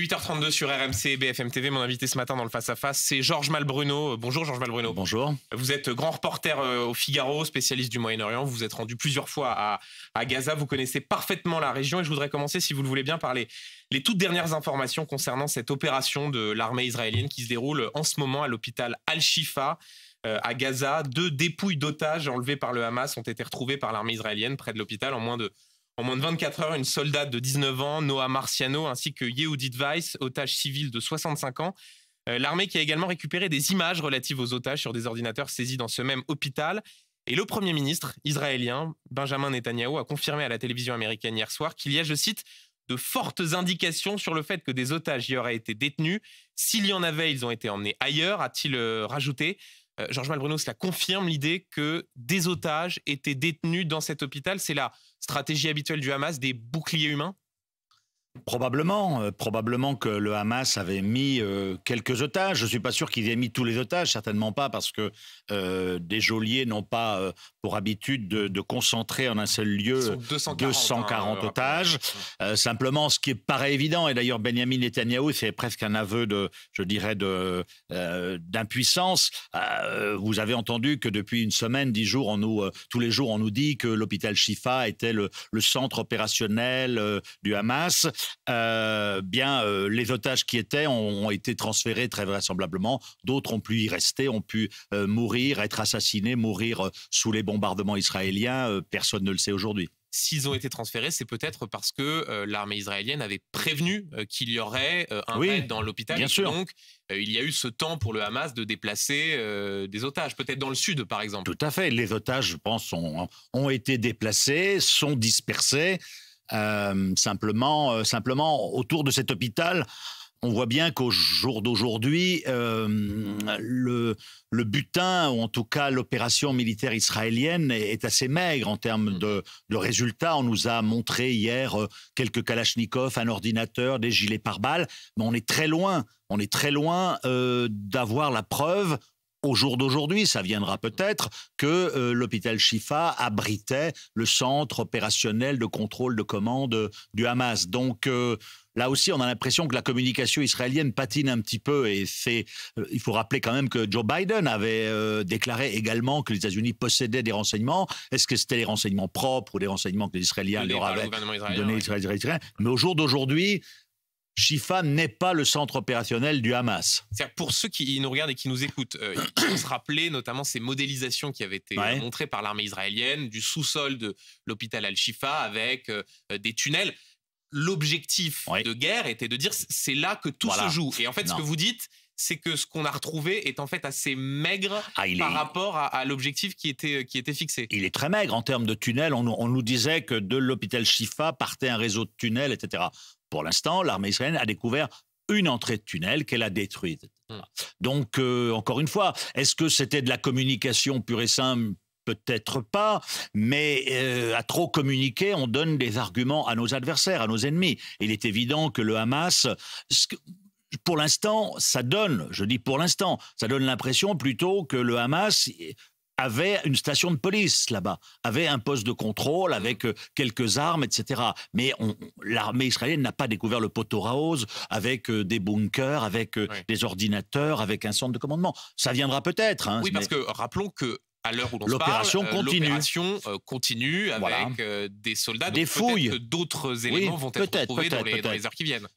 8h32 sur RMC BFM TV. Mon invité ce matin dans le Face à Face, c'est Georges Malbruno. Euh, bonjour Georges Malbruno. Bonjour. Vous êtes grand reporter euh, au Figaro, spécialiste du Moyen-Orient. Vous êtes rendu plusieurs fois à, Gaza. Vous connaissez parfaitement la région et je voudrais commencer, si vous le voulez bien, par les, toutes dernières informations concernant cette opération de l'armée israélienne qui se déroule en ce moment à l'hôpital Al-Shifa. Euh, à Gaza, deux dépouilles d'otages enlevées par le Hamas ont été retrouvées par l'armée israélienne près de l'hôpital en moins de en moins de 24 heures, une soldate de 19 ans, Noah Marciano, ainsi que Yehudit Weiss, otage civil de 65 ans. Euh, l'armée qui a également récupéré des images relatives aux otages sur des ordinateurs saisis dans ce même hôpital. Et le Premier ministre israélien, Benjamin Netanyahu, a confirmé à la télévision américaine hier soir qu'il y a, je cite, de fortes indications sur le fait que des otages y auraient été détenus. S'il y en avait, ils ont été emmenés ailleurs, a-t-il euh, rajouté. Euh, Georges Malbruno, cela confirme l'idée que des otages étaient détenus dans cet hôpital. C'est là stratégie habituelle du Hamas, des boucliers humains Probablement, euh, probablement que le Hamas avait mis euh, quelques otages. Je ne suis pas sûr qu'ils aient mis tous les otages, certainement pas, parce que euh, des geôliers n'ont pas pour habitude de, concentrer en un seul lieu 240, hein, otages. Mmh. simplement, ce qui est paraît évident, et d'ailleurs Benjamin Netanyahu, c'est presque un aveu de, je dirais, d'impuissance. vous avez entendu que depuis une semaine, dix jours, nous, tous les jours, on nous dit que l'hôpital Shifa était le centre opérationnel du Hamas. Euh, bien, euh, les otages qui étaient ont, été transférés très vraisemblablement. D'autres ont pu y rester, ont pu euh, mourir, être assassinés, mourir sous les bombardements israéliens. personne ne le sait aujourd'hui s'ils ont été transférés, c'est peut-être parce que l'armée israélienne avait prévenu qu'il y aurait un oui, dans l'hôpital. Bien sûr. Donc, il y a eu ce temps pour le Hamas de déplacer des otages, peut-être dans le sud, par exemple. Tout à fait. Les otages, je pense, ont été déplacés, sont dispersés. Euh, simplement, euh, simplement, autour de cet hôpital, on voit bien qu'au jour d'aujourd'hui, euh, le, butin, ou en tout cas l'opération militaire israélienne, est, assez maigre en termes mm. de, résultats. On nous a montré hier quelques kalachnikovs, un ordinateur, des gilets par balles mais on est très loin, on est très loin d'avoir la preuve au jour d'aujourd'hui, ça viendra peut-être, que euh, l'hôpital Shifa abritait le centre opérationnel de contrôle de commande euh, du Hamas. Donc euh, là aussi, on a l'impression que la communication israélienne patine un petit peu. Et c'est, il faut rappeler quand même que Joe Biden avait déclaré également que les États-Unis possédaient des renseignements. Est-ce que c'était des renseignements propres ou des renseignements que les Israéliens leur avaient donnés Mais au jour d'aujourd'hui, Chifa n'est pas le centre opérationnel du Hamas. pour ceux qui nous regardent et qui nous écoutent, euh, il faut se rappeler notamment ces modélisations qui avaient été euh, montrées par l'armée israélienne du sous-sol de l'hôpital Al-Shifa avec euh, des tunnels. L'objectif de guerre était de dire c'est là que tout se joue. Et en fait, ce que vous dites, c'est que ce qu'on a retrouvé est en fait assez maigre ah, par rapport à, l'objectif qui était, qui était fixé. Il est très maigre en termes de tunnels. On, on nous disait que de l'hôpital Shifa partait un réseau de tunnels, etc. Pour l'instant, l'armée israélienne a découvert une entrée de tunnel qu'elle a détruite. Hmm. Donc, euh, encore une fois, est-ce que c'était de la communication pure et simple Peut-être pas, mais euh, à trop communiquer, on donne des arguments à nos adversaires, à nos ennemis. Il est évident que le Hamas, pour l'instant, ça donne, je dis pour l'instant, ça donne l'impression plutôt que le Hamas avait une station de police là-bas, avait un poste de contrôle avec euh, quelques armes, etc. Mais l'armée israélienne n'a pas découvert le poteau avec euh, des bunkers, avec euh, des ordinateurs, avec un centre de commandement. Ça viendra peut-être. Hein, oui, parce que rappelons que à l'heure où l'opération parle, euh, continue. l'opération euh, continue avec euh, des soldats. Des fouilles. D'autres éléments vont être trouvés dans, les,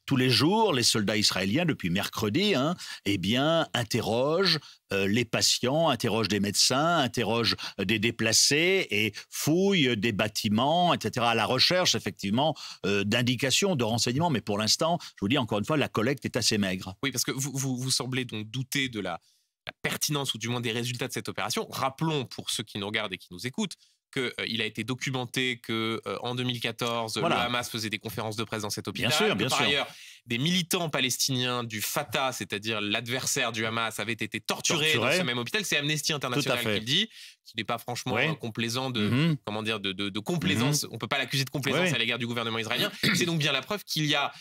Tous les jours, les soldats israéliens, depuis mercredi, hein, eh bien, interrogent les patients, interrogent des médecins, interrogent des déplacés et fouillent des bâtiments, etc. À la recherche, effectivement, d'indications, de renseignements. Mais pour l'instant, je vous dis encore une fois, la collecte est assez maigre. Oui, parce que vous, vous semblez donc douter de la la pertinence ou du moins des résultats de cette opération. Rappelons pour ceux qui nous regardent et qui nous écoutent qu'il euh, a été documenté que euh, en 2014 le Hamas faisait des conférences de presse dans cet hôpital. Bien sûr, bien par sûr. ailleurs, des militants palestiniens du Fatah, c'est-à-dire l'adversaire du Hamas, avaient été torturés, dans ce même hôpital. C'est Amnesty International qui le dit, qui n'est pas franchement complaisant de mm-hmm. comment dire de, complaisance. Mm-hmm. On ne peut pas l'accuser de complaisance à l'égard du gouvernement israélien. C'est donc bien la preuve qu'il y a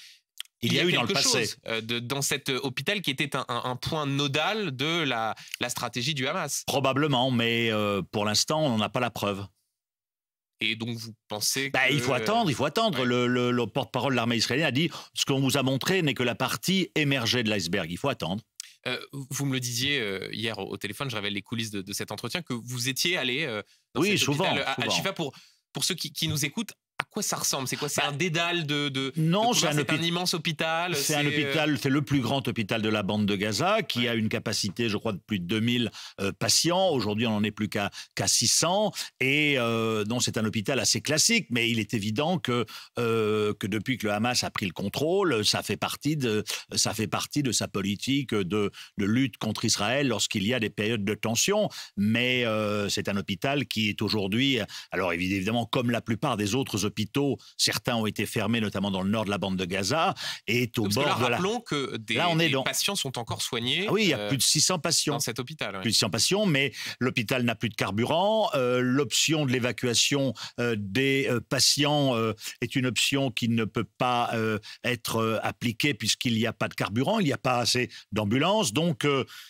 il y, a, eu dans le passé. Euh, dans cet euh, hôpital qui était un, point nodal de la, stratégie du Hamas. Probablement, mais euh, pour l'instant, on n'a pas la preuve. Et donc vous pensez bah, Il faut attendre, il faut attendre. Le, porte-parole de l'armée israélienne a dit ce qu'on vous a montré n'est que la partie émergée de l'iceberg. Il faut attendre. vous me le disiez hier au téléphone, je révèle les coulisses de, cet entretien, que vous étiez allé oui, souvent, hôpital, à pour, pour ceux qui, nous écoutent ça ressemble C'est quoi C'est bah, un dédale de. non, c'est un, immense hôpital. C'est un euh, hôpital, c'est le plus grand hôpital de la bande de Gaza qui a une capacité, je crois, de plus de 2000 euh, patients. Aujourd'hui, on n'en est plus qu'à 600. Et donc euh, c'est un hôpital assez classique, mais il est évident que, que depuis que le Hamas a pris le contrôle, ça fait partie de, ça fait partie de sa politique de, de lutte contre Israël lorsqu'il y a des périodes de tension. Mais c'est un hôpital qui est aujourd'hui, alors évidemment, comme la plupart des autres hôpitaux, hôpitaux, certains ont été fermés, notamment dans le nord de la bande de Gaza, et au bord de la... Rappelons que des, là, on est des patients sont encore soignés. Ah oui, il y a euh, plus de 600 patients. Dans cet hôpital. Plus de 600 patients, mais l'hôpital n'a plus de carburant. Euh, l'option de l'évacuation euh, des patients est une option qui ne peut pas être appliquée puisqu'il n'y a pas de carburant, il n'y a pas assez d'ambulances. Donc,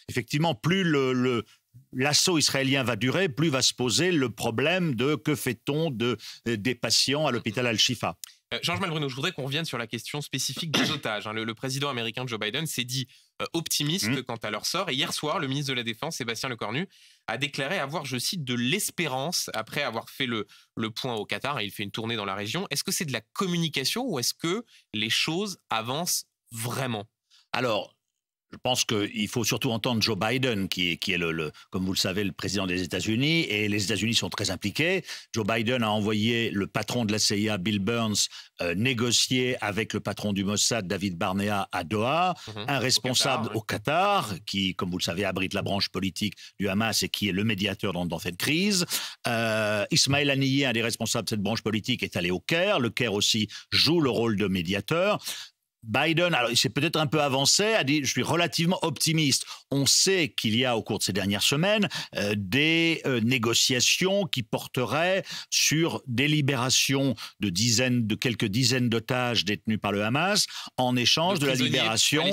effectivement, plus le, le l'assaut israélien va durer, plus va se poser le problème de que fait-on de, euh, des patients à l'hôpital Al-Shifa. Euh, Georges Malbruno, je voudrais qu'on revienne sur la question spécifique des otages. Hein. Le, président américain Joe Biden s'est dit euh, optimiste mmh. quant à leur sort. Et hier soir, le ministre de la Défense, Sébastien Lecornu, a déclaré avoir, je cite, de l'espérance après avoir fait le, le point au Qatar et il fait une tournée dans la région. Est-ce que c'est de la communication ou est-ce que les choses avancent vraiment alors, je pense qu'il faut surtout entendre Joe Biden, qui est, le, comme vous le savez, le président des États-Unis, et les États-Unis sont très impliqués. Joe Biden a envoyé le patron de la CIA, Bill Burns, euh, négocier avec le patron du Mossad, David Barnea, à Doha, mhm. un responsable au Qatar, qui, comme vous le savez, abrite la branche politique du Hamas et qui est le médiateur dans, cette crise. Ismaïl euh, Ismaël Haniyeh, un des responsables de cette branche politique, est allé au Caire. Le Caire aussi joue le rôle de médiateur. Biden, alors il s'est peut-être un peu avancé, a dit je suis relativement optimiste. On sait qu'il y a au cours de ces dernières semaines euh, des euh, négociations qui porteraient sur des libérations de dizaines, de quelques dizaines d'otages détenus par le Hamas en échange de la libération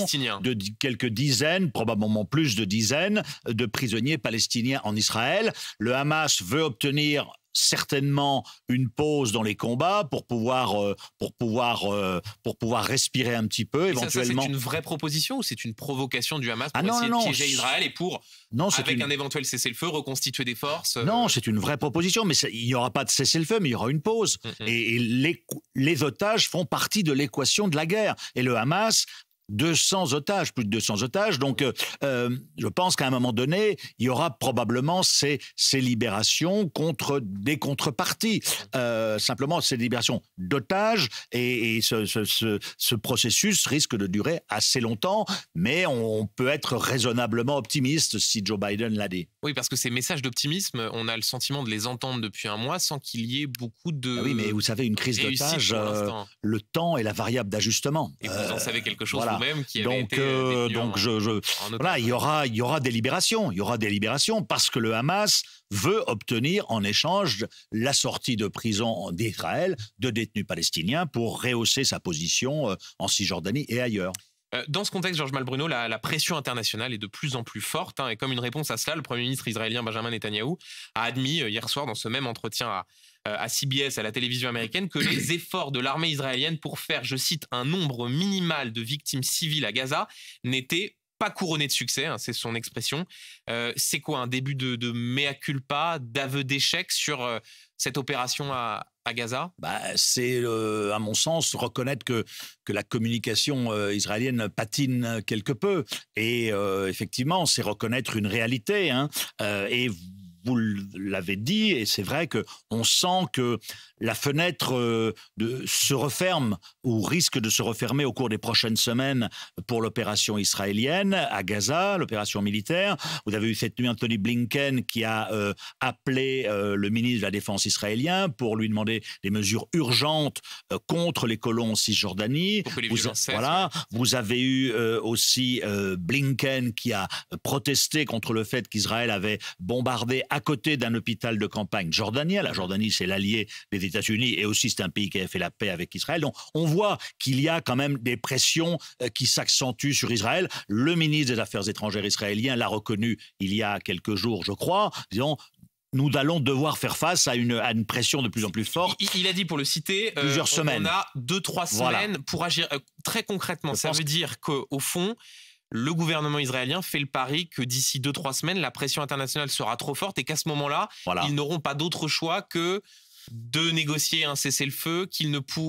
de quelques dizaines, probablement plus de dizaines, de prisonniers palestiniens en Israël. Le Hamas veut obtenir certainement une pause dans les combats pour pouvoir euh, pour pouvoir euh, pour pouvoir respirer un petit peu éventuellement. C'est une vraie proposition ou c'est une provocation du Hamas ah pour Israël et pour non, avec un éventuel cessez-le-feu reconstituer des forces. Euh, non, c'est une vraie proposition, mais il n'y aura pas de cessez-le-feu, mais il y aura une pause mm, mm. et, les, les otages font partie de l'équation de la guerre et le Hamas 200 otages, plus de 200 otages. Donc, euh, euh, je pense qu'à un moment donné, il y aura probablement ces, libérations contre des contreparties. Euh, simplement, ces libérations d'otages et, ce, processus risque de durer assez longtemps, mais on peut être raisonnablement optimiste si Joe Biden l'a dit. Oui, parce que ces messages d'optimisme, on a le sentiment de les entendre depuis un mois sans qu'il y ait beaucoup de. Ah oui, mais vous savez, une crise d'otages, le temps est la variable d'ajustement. Et vous en savez quelque chose, qui donc, euh, euh, donc je, voilà, il y aura il y aura des libérations, il y aura des libérations parce que le Hamas veut obtenir en échange la sortie de prison d'Israël de détenus palestiniens pour rehausser sa position euh, en Cisjordanie et ailleurs. Dans ce contexte, Georges Malbruno, la, la, pression internationale est de plus en plus forte. Hein, et comme une réponse à cela, le Premier ministre israélien Benjamin Netanyahou a admis hier soir dans ce même entretien à, euh, à CBS, à la télévision américaine, que les efforts de l'armée israélienne pour faire, je cite, un nombre minimal de victimes civiles à Gaza n'étaient pas couronnés de succès, hein, c'est son expression. Euh, c'est quoi un début de, de mea culpa, d'aveu d'échec sur euh, cette opération à, Gaza bah, C'est, à mon sens, reconnaître que, que la communication israélienne patine quelque peu. Et effectivement, c'est reconnaître une réalité. Hein, et vous l'avez dit, et c'est vrai que on sent que la fenêtre euh, de, se referme ou risque de se refermer au cours des prochaines semaines pour l'opération israélienne à Gaza, l'opération militaire. Vous avez eu cette nuit Anthony Blinken qui a euh, appelé euh, le ministre de la Défense israélien pour lui demander des mesures urgentes contre les colons en Cisjordanie. Vous, voilà, vous avez eu aussi Blinken qui a protesté contre le fait qu'Israël avait bombardé à côté d'un hôpital de campagne jordanien. La Jordanie, c'est l'allié des États-Unis et aussi c'est un pays qui a fait la paix avec Israël. Donc on voit qu'il y a quand même des pressions euh, qui s'accentuent sur Israël. Le ministre des Affaires étrangères israélien l'a reconnu il y a quelques jours, je crois, disons, nous allons devoir faire face à une, pression de plus en plus forte. Il, a dit, pour le citer, euh, plusieurs semaines. a deux, trois semaines pour agir euh, très concrètement. ça veut que... dire qu'au fond, le gouvernement israélien fait le pari que d'ici 2-3 semaines, la pression internationale sera trop forte et qu'à ce moment-là, ils n'auront pas d'autre choix que de négocier un cessez-le-feu qu'il ne peut...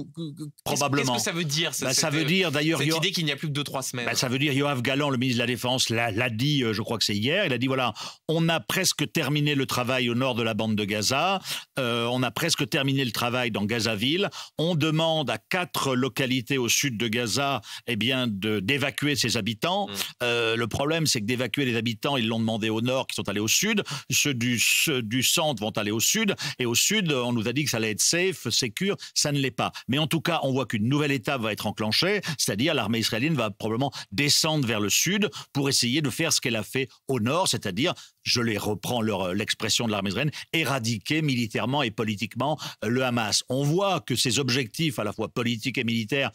probablement. Qu'est-ce que ça veut dire bah, Ça veut dire d'ailleurs cette idée qu'il n'y a plus que deux trois semaines. Bah, ça veut dire Yoav Galland, le ministre de la Défense, l'a dit, euh, je crois que c'est hier. Il a dit voilà, on a presque terminé le travail au nord de la bande de Gaza, euh, on a presque terminé le travail dans Gazaville. On demande à quatre localités au sud de Gaza, eh bien, d'évacuer ses habitants. Mm. Euh, le problème, c'est que d'évacuer les habitants, ils l'ont demandé au nord, qui sont allés au sud. Ceux du, ceux du centre vont aller au sud, et au sud, on nous nous a dit que ça allait être safe, secure, ça ne l'est pas. Mais en tout cas, on voit qu'une nouvelle étape va être enclenchée, c'est-à-dire l'armée israélienne va probablement descendre vers le sud pour essayer de faire ce qu'elle a fait au nord, c'est-à-dire, je les reprends euh, l'expression de l'armée israélienne, éradiquer militairement et politiquement euh, le Hamas. On voit que ces objectifs, à la fois politiques et militaires,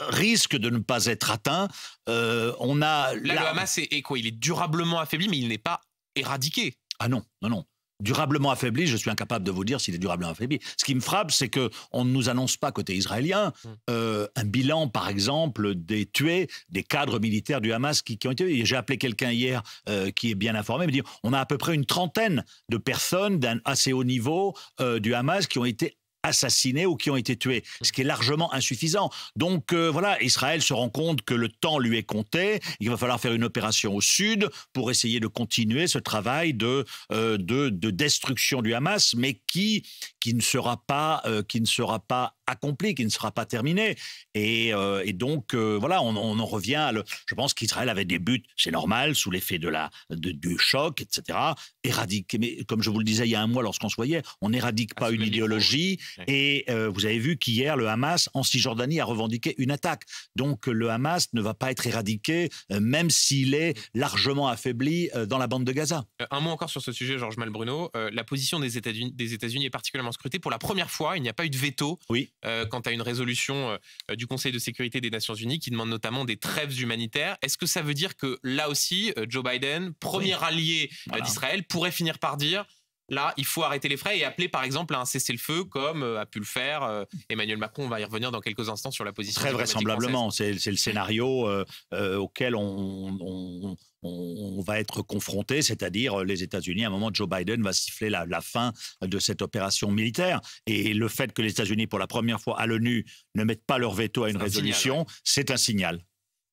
risquent de ne pas être atteints. Euh, on a le Hamas est quoi Il est durablement affaibli, mais il n'est pas éradiqué. Ah non, non, non durablement affaibli, je suis incapable de vous dire s'il est durablement affaibli. Ce qui me frappe, c'est qu'on ne nous annonce pas, côté israélien, mm. euh, un bilan, par exemple, des tués, des cadres militaires du Hamas qui, ont été... J'ai appelé quelqu'un hier euh, qui est bien informé, me dire on a à peu près une trentaine de personnes d'un assez haut niveau euh, du Hamas qui ont été assassinés ou qui ont été tués, ce qui est largement insuffisant. Donc euh, voilà, Israël se rend compte que le temps lui est compté, il va falloir faire une opération au sud pour essayer de continuer ce travail de, euh, de, destruction du Hamas, mais qui, qui ne sera pas, euh, qui ne sera pas accompli, qui ne sera pas terminé. Et, donc voilà, on, en revient à Je pense qu'Israël avait des buts, c'est normal, sous l'effet de la, de, du choc, etc. Éradiquer, mais comme je vous le disais il y a un mois lorsqu'on se voyait, on n'éradique pas une idéologie, et euh, vous avez vu qu'hier, le Hamas en Cisjordanie a revendiqué une attaque. Donc le Hamas ne va pas être éradiqué, euh, même s'il est largement affaibli euh, dans la bande de Gaza. Un mot encore sur ce sujet, Georges Malbruno. la position des États-Unis est particulièrement scrutée. Pour la première fois, il n'y a pas eu de veto oui. quant à une résolution du Conseil de sécurité des Nations Unies qui demande notamment des trêves humanitaires. Est-ce que ça veut dire que là aussi, Joe Biden, premier allié d'Israël, pourrait finir par dire Là, il faut arrêter les frais et appeler par exemple à un cessez-le-feu comme euh, a pu le faire euh, Emmanuel Macron. On va y revenir dans quelques instants sur la position. Très vraisemblablement, c'est le scénario euh, auquel on, va être confronté, c'est-à-dire les États-Unis. À un moment, Joe Biden va siffler la, fin de cette opération militaire. Et le fait que les États-Unis, pour la première fois à l'ONU, ne mettent pas leur veto à une résolution, c'est un signal.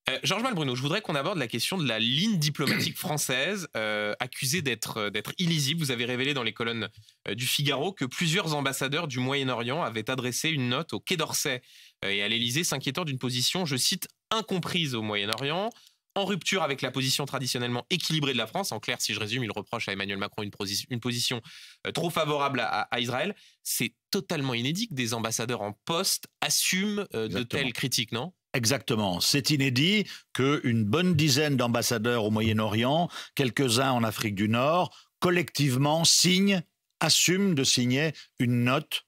Euh, Georges Malbruno, je voudrais qu'on aborde la question de la ligne diplomatique française euh, accusée euh, d'être illisible. Vous avez révélé dans les colonnes du Figaro que plusieurs ambassadeurs du Moyen-Orient avaient adressé une note au Quai d'Orsay et à l'Élysée s'inquiétant d'une position, je cite, incomprise au Moyen-Orient, en rupture avec la position traditionnellement équilibrée de la France. En clair, si je résume, il reproche à Emmanuel Macron une, position trop favorable à, à Israël. C'est totalement inédit que des ambassadeurs en poste assument de telles critiques, non Exactement. C'est inédit qu'une bonne dizaine d'ambassadeurs au Moyen-Orient, quelques-uns en Afrique du Nord, collectivement signent, assument de signer une note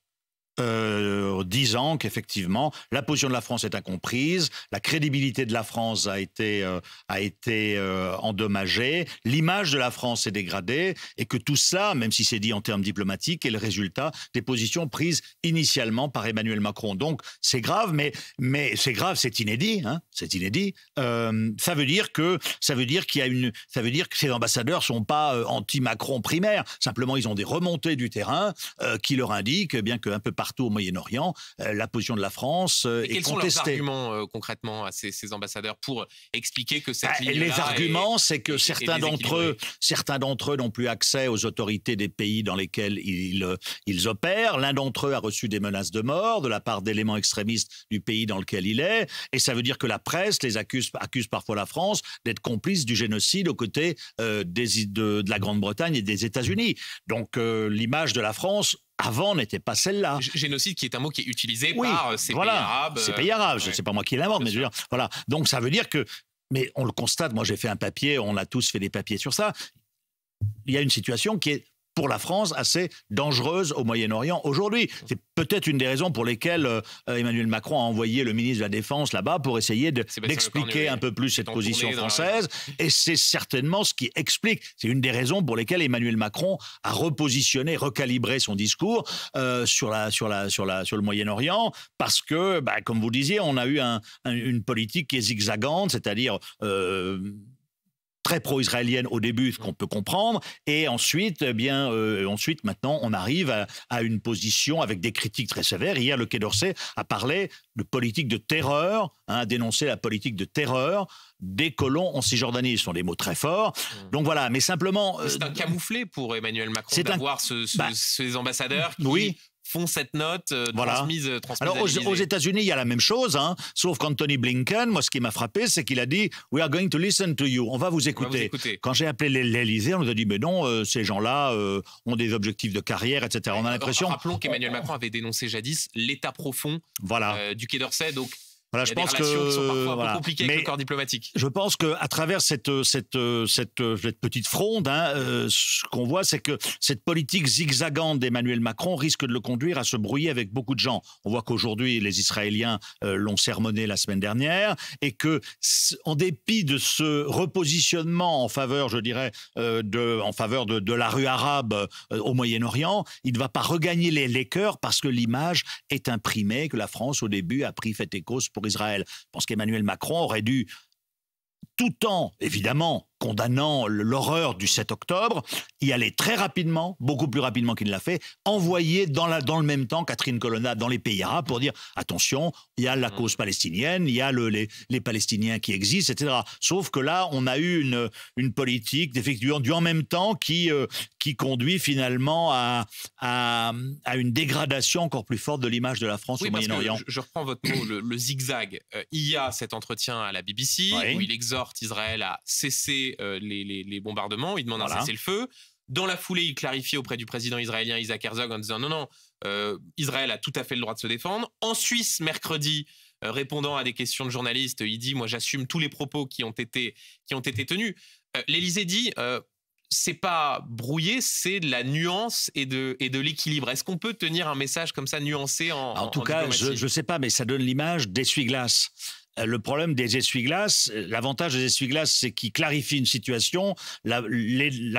euh, disant qu'effectivement la position de la France est incomprise, la crédibilité de la France a été, euh, a été euh, endommagée, l'image de la France est dégradée et que tout cela, même si c'est dit en termes diplomatiques, est le résultat des positions prises initialement par Emmanuel Macron. Donc c'est grave, mais, mais c'est grave, c'est inédit, hein, c'est inédit. Euh, ça veut dire que ça veut dire qu'il y a une, ça veut dire que ces ambassadeurs sont pas anti-Macron primaire, Simplement, ils ont des remontées du terrain qui leur indiquent, eh bien qu'un peu partout au Moyen-Orient, euh, la position de la France euh, est contestée. Quels sont les arguments euh, concrètement à ces, ambassadeurs pour expliquer que cette bah, Les arguments, c'est que certains d'entre eux, certains d'entre eux n'ont plus accès aux autorités des pays dans lesquels ils, ils opèrent. L'un d'entre eux a reçu des menaces de mort de la part d'éléments extrémistes du pays dans lequel il est, et ça veut dire que la presse les accuse, accuse parfois la France d'être complice du génocide aux côtés des, de, la Grande-Bretagne et des États-Unis. Donc l'image de la France avant n'était pas celle-là. Génocide qui est un mot qui est utilisé par euh, ces pays arabes. Ces euh, pays arabes, c'est pas moi qui l'invente, mais je veux dire, voilà. Donc ça veut dire que, mais on le constate, moi j'ai fait un papier, on a tous fait des papiers sur ça. Il y a une situation qui est pour la France assez dangereuse au Moyen-Orient aujourd'hui. C'est peut-être une des raisons pour lesquelles euh, Emmanuel Macron a envoyé le ministre de la Défense là-bas pour essayer d'expliquer un peu plus cette position française. Et c'est certainement ce qui explique, c'est une des raisons pour lesquelles Emmanuel Macron a repositionné, recalibré son discours euh, sur, la, sur, la, sur, la, sur le Moyen-Orient, parce que, bah, comme vous disiez, on a eu une politique qui est zigzagante, c'est-à-dire... Euh, pro-israélienne au début, ce qu'on peut comprendre, et ensuite, eh bien, euh, ensuite, maintenant, on arrive à, une position avec des critiques très sévères. Hier, le Quai d'Orsay a parlé de politique de terreur, hein, a dénoncé la politique de terreur des colons en Cisjordanie. Ce sont des mots très forts. Mmh. Donc voilà, mais simplement. c'est euh, un camouflet pour Emmanuel Macron d'avoir bah ces ambassadeurs qui oui font cette note euh, voilà. transmise, euh, transmise, Alors aux, États-Unis, il y a la même chose, hein, sauf qu'Anthony Blinken, moi ce qui m'a frappé, c'est qu'il a dit We are going to listen to you, on va vous écouter. Quand j'ai appelé l'Élysée, on nous a dit Mais non, euh, ces gens-là ont des objectifs de carrière, etc. on a l'impression. Rappelons qu'Emmanuel Macron avait dénoncé jadis l'état profond voilà. du Quai d'Orsay, donc je pense que Mais diplomatique. Je pense que à travers cette cette cette, cette petite fronde, hein, euh, ce qu'on voit, c'est que cette politique zigzagante d'Emmanuel Macron risque de le conduire à se brouiller avec beaucoup de gens. On voit qu'aujourd'hui, les Israéliens euh, l'ont sermonné la semaine dernière et que, en dépit de ce repositionnement en faveur, je dirais, euh, de en faveur de, la rue arabe au Moyen-Orient, il ne va pas regagner les, les cœurs parce que l'image est imprimée que la France au début a pris fait et cause pour Israël. Je pense qu'Emmanuel Macron aurait dû, tout temps, évidemment, condamnant l'horreur du 7 octobre, y allait très rapidement, beaucoup plus rapidement qu'il ne l'a fait, envoyer dans, la, dans le même temps Catherine Colonna dans les pays arabes pour dire attention, il y a la mm. cause palestinienne, il y a le, les, Palestiniens qui existent, etc. Sauf que là, on a eu une, une politique d'effectuant du en même temps qui, euh, qui conduit finalement à, à, une dégradation encore plus forte de l'image de la France au Moyen-Orient. Je, je, reprends votre mot, le, zigzag. Euh, il y a cet entretien à la BBC où il exhorte Israël à cesser euh, les, bombardements, il demande à un le feu Dans la foulée, il clarifie auprès du président israélien Isaac Herzog en disant non, non, euh, Israël a tout à fait le droit de se défendre. En Suisse, mercredi, euh, répondant à des questions de journalistes, il dit moi j'assume tous les propos qui ont été, qui ont été tenus. L'Élysée dit c'est pas brouillé, c'est de la nuance et de, et de l'équilibre. Est-ce qu'on peut tenir un message comme ça nuancé en En tout cas, je ne sais pas, mais ça donne l'image d'essuie-glace. Euh, le problème des essuie-glaces, euh, l'avantage des essuie-glaces, c'est qu'ils clarifient une situation. La,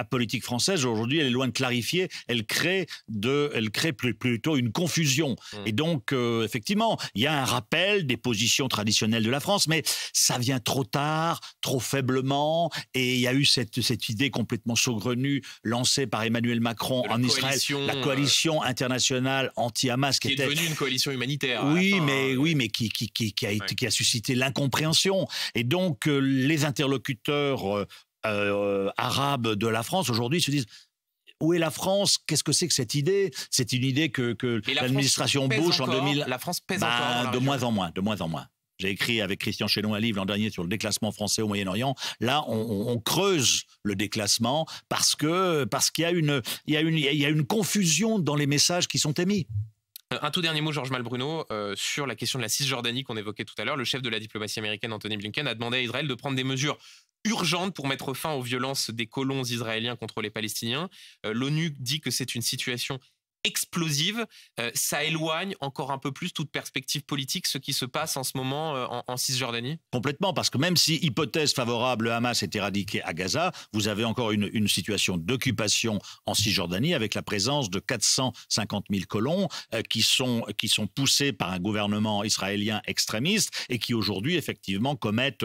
politique française, aujourd'hui, elle est loin de clarifier. Elle crée, de, elle crée plutôt une confusion. Hmm. Et donc, euh, effectivement, il y a un rappel des positions traditionnelles de la France, mais ça vient trop tard, trop faiblement. Et il y a eu cette, cette idée complètement saugrenue lancée par Emmanuel Macron en Israël, la coalition internationale anti-Hamas. Qui, est devenue une coalition humanitaire. Oui, hein, mais, oui mais qui, qui, qui, qui a, qui a suscité l'incompréhension. Et donc, euh, les interlocuteurs euh, euh, arabes de la France aujourd'hui se disent où est la France Qu'est-ce que c'est que cette idée C'est une idée que, l'administration bouge en 2000. La France pèse bah, de moins en moins, de moins en moins. J'ai écrit avec Christian Chénon un livre l'an dernier sur le déclassement français au Moyen-Orient. Là, on, creuse le déclassement parce que parce qu'il y y a une confusion dans les messages qui sont émis. Un tout dernier mot, Georges Malbruno, euh, sur la question de la Cisjordanie qu'on évoquait tout à l'heure. Le chef de la diplomatie américaine, Anthony Blinken, a demandé à Israël de prendre des mesures urgentes pour mettre fin aux violences des colons israéliens contre les Palestiniens. Euh, L'ONU dit que c'est une situation explosive. Euh, ça éloigne encore un peu plus toute perspective politique ce qui se passe en ce moment euh, en, Cisjordanie Complètement, parce que même si hypothèse favorable, Hamas est éradiqué à Gaza, vous avez encore une, situation d'occupation en Cisjordanie avec la présence de 450 000 colons euh, qui, sont, qui sont poussés par un gouvernement israélien extrémiste et qui aujourd'hui effectivement commettent,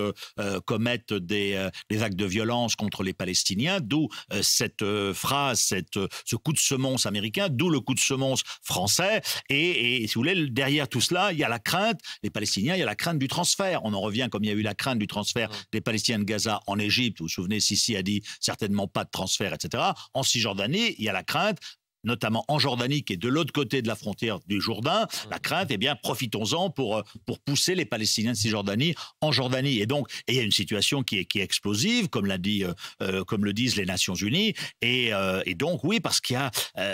commettent des, des, actes de violence contre les Palestiniens, d'où cette phrase, cette, ce coup de semonce américain, d'où le de semences français. Et, et, si vous voulez, derrière tout cela, il y a la crainte, les Palestiniens, il y a la crainte du transfert. On en revient comme il y a eu la crainte du transfert des Palestiniens de Gaza en Égypte. Vous vous souvenez, Sissi a dit certainement pas de transfert, etc. En Cisjordanie, il y a la crainte notamment en Jordanie, qui est de l'autre côté de la frontière du Jourdain, la mmh. crainte, eh bien, profitons-en pour, euh, pour pousser les Palestiniens de Cisjordanie en Jordanie. Et donc, il y a une situation qui est, qui est explosive, comme, l'a dit, euh, euh, comme le disent les Nations Unies. Et, et donc, oui, parce qu'il y a,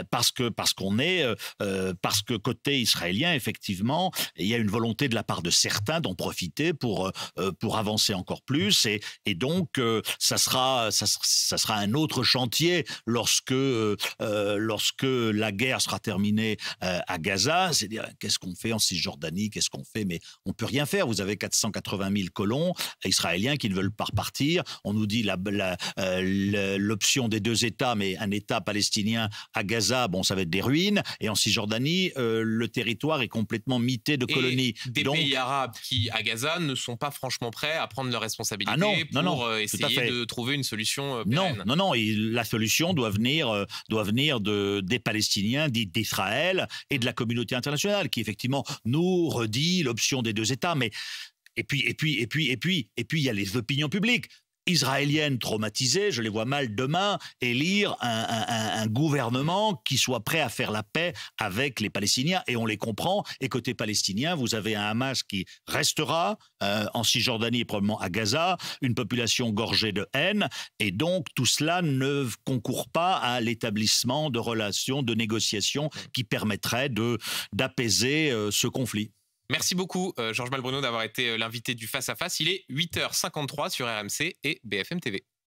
parce que, parce qu'on est, parce que côté israélien, effectivement, il y a une volonté de la part de certains d'en profiter pour, pour avancer encore plus. Et, et donc, ça sera, ça, sera un autre chantier lorsque, lorsque que la guerre sera terminée euh, à Gaza, c'est-à-dire qu'est-ce qu'on fait en Cisjordanie, qu'est-ce qu'on fait, mais on peut rien faire. Vous avez 480 000 colons israéliens qui ne veulent pas repartir. On nous dit euh, l'option la, des deux États, mais un État palestinien à Gaza, bon, ça va être des ruines. Et en Cisjordanie, euh, le territoire est complètement mité de colonies. des pays arabes qui, à Gaza, ne sont pas franchement prêts à prendre leurs responsabilités ah non, pour essayer de trouver une solution Non, non, non. la solution doit venir, doit venir de, des Palestiniens, d'Israël et de la communauté internationale, qui effectivement nous redit l'option des deux États. Mais et puis, et puis, et puis, et puis, et puis, il y a les opinions publiques israéliennes traumatisées, je les vois mal demain élire un, gouvernement qui soit prêt à faire la paix avec les Palestiniens, et on les comprend. Et côté palestinien, vous avez un Hamas qui restera euh, en Cisjordanie et probablement à Gaza, une population gorgée de haine, et donc tout cela ne concourt pas à l'établissement de relations, de négociations qui permettraient d'apaiser euh, ce conflit. Merci beaucoup, euh, Georges Malbruno, d'avoir été euh, l'invité du Face à Face. Il est 8h53 sur RMC et BFM TV.